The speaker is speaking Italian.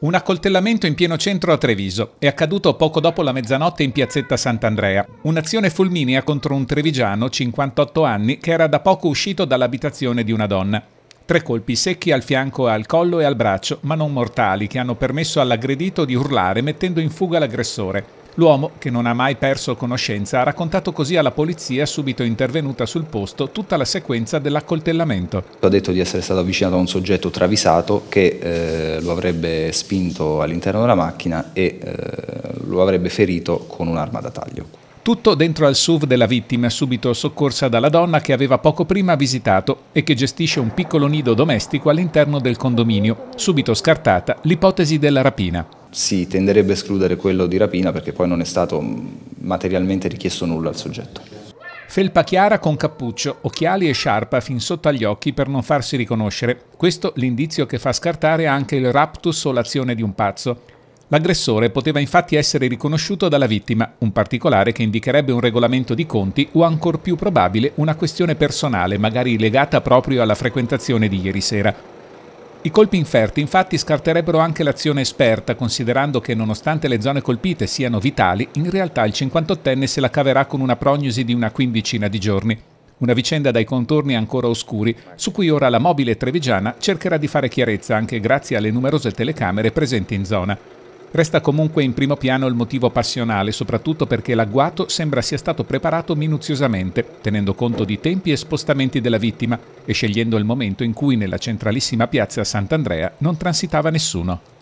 Un accoltellamento in pieno centro a Treviso è accaduto poco dopo la mezzanotte in piazzetta Sant'Andrea. Un'azione fulminea contro un trevigiano, 58 anni, che era da poco uscito dall'abitazione di una donna. Tre colpi secchi al fianco, al collo e al braccio, ma non mortali, che hanno permesso all'aggredito di urlare mettendo in fuga l'aggressore. L'uomo, che non ha mai perso conoscenza, ha raccontato così alla polizia, subito intervenuta sul posto, tutta la sequenza dell'accoltellamento. Ha detto di essere stato avvicinato a un soggetto travisato che eh, lo avrebbe spinto all'interno della macchina e eh, lo avrebbe ferito con un'arma da taglio. Tutto dentro al SUV della vittima, subito soccorsa dalla donna che aveva poco prima visitato e che gestisce un piccolo nido domestico all'interno del condominio, subito scartata l'ipotesi della rapina si tenderebbe a escludere quello di rapina perché poi non è stato materialmente richiesto nulla al soggetto. Felpa chiara con cappuccio, occhiali e sciarpa fin sotto agli occhi per non farsi riconoscere. Questo l'indizio che fa scartare anche il raptus o l'azione di un pazzo. L'aggressore poteva infatti essere riconosciuto dalla vittima, un particolare che indicherebbe un regolamento di conti o ancor più probabile una questione personale, magari legata proprio alla frequentazione di ieri sera. I colpi inferti infatti scarterebbero anche l'azione esperta, considerando che nonostante le zone colpite siano vitali, in realtà il 58enne se la caverà con una prognosi di una quindicina di giorni. Una vicenda dai contorni ancora oscuri, su cui ora la mobile trevigiana cercherà di fare chiarezza anche grazie alle numerose telecamere presenti in zona. Resta comunque in primo piano il motivo passionale, soprattutto perché l'agguato sembra sia stato preparato minuziosamente, tenendo conto di tempi e spostamenti della vittima e scegliendo il momento in cui nella centralissima piazza Sant'Andrea non transitava nessuno.